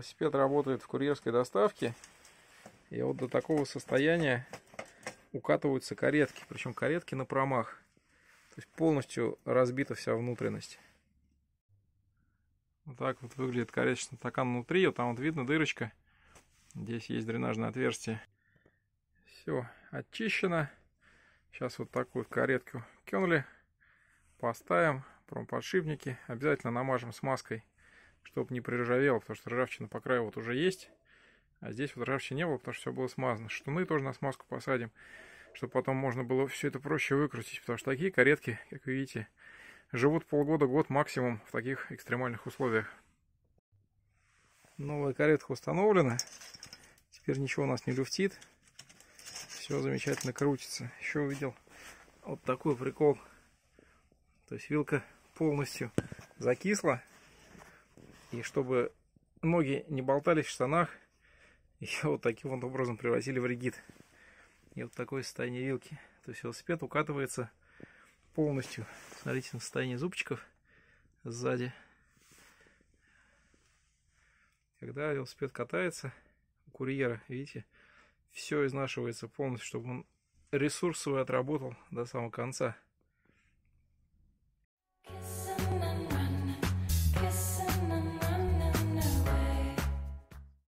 Велосипед работает в курьерской доставке. И вот до такого состояния укатываются каретки. Причем каретки на промах. То есть полностью разбита вся внутренность. Вот так вот выглядит кареточный стакан внутри. Вот там вот видно дырочка. Здесь есть дренажное отверстие. Все очищено. Сейчас вот такую каретку кенли поставим. Промподшипники. Обязательно намажем смазкой чтобы не приржавело, потому что ржавчина по краю вот уже есть, а здесь вот ржавчины не было, потому что все было смазано. Штуны тоже на смазку посадим, чтобы потом можно было все это проще выкрутить, потому что такие каретки, как вы видите, живут полгода-год максимум в таких экстремальных условиях. Новая каретка установлена, теперь ничего у нас не люфтит, все замечательно крутится. Еще увидел вот такой прикол, то есть вилка полностью закисла, и чтобы ноги не болтались в штанах, ее вот таким вот образом привозили в ригид. И вот такое состояние вилки. То есть велосипед укатывается полностью. Смотрите на состояние зубчиков сзади. Когда велосипед катается, у курьера, видите, все изнашивается полностью, чтобы он ресурсовый отработал до самого конца.